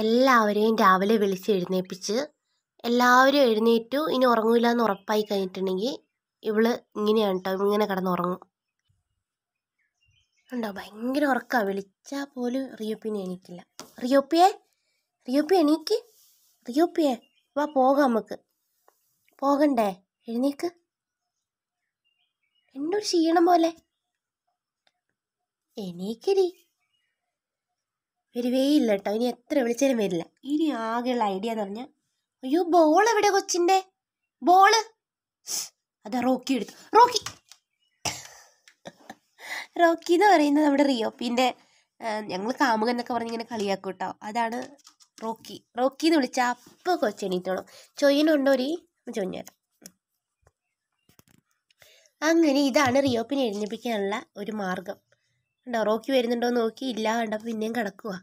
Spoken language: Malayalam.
എല്ലാവരെയും രാവിലെ വിളിച്ച് എഴുന്നേൽപ്പിച്ച് എല്ലാവരും എഴുന്നേറ്റു ഇനി ഉറങ്ങൂല എന്ന് ഉറപ്പായി കഴിഞ്ഞിട്ടുണ്ടെങ്കിൽ ഇവള് ഇങ്ങനെയാണ് കേട്ടോ ഇങ്ങനെ കിടന്നുറങ്ങും ഉണ്ടോ ഭയങ്കര ഉറക്കമാണ് വിളിച്ചാൽ പോലും റിയോപ്പിനെ എണീക്കില്ല റിയോപ്പിയെ റിയോപ്പി എണീക്ക് റിയോപ്പിയെ വാ പോകാം നമുക്ക് പോകണ്ടേ എഴുന്നേക്ക് എന്നൊരു ക്ഷീണം പോലെ എണീക്കരി വരുവേ ഇല്ല കേട്ടോ ഇനി എത്ര വിളിച്ചാലും വരില്ല ഇനി ആകെയുള്ള ഐഡിയ എന്ന് പറഞ്ഞാൽ അയ്യോ ബോൾ എവിടെ കൊച്ചിൻ്റെ ബോള് അതാ റോക്കി എടുത്തു റോക്കി റോക്കി എന്ന് പറയുന്നത് നമ്മുടെ റിയോപ്പിൻ്റെ ഞങ്ങൾ കാമുകൻ എന്നൊക്കെ പറഞ്ഞ് ഇങ്ങനെ കളിയാക്കും കേട്ടോ അതാണ് റോക്കി റോക്കി എന്ന് വിളിച്ചാൽ അപ്പോൾ കൊച്ചു എണീറ്റോളും ചൊയ്യനുണ്ടോ ഒരു ചൊഞ്ഞാൽ അങ്ങനെ ഇതാണ് റിയോപ്പിനെ എഴുന്നേപ്പിക്കാനുള്ള ഒരു മാർഗം കണ്ടോ റോക്കി വരുന്നുണ്ടോ നോക്കി ഇല്ല കണ്ടപ്പോൾ പിന്നെയും കിടക്കുക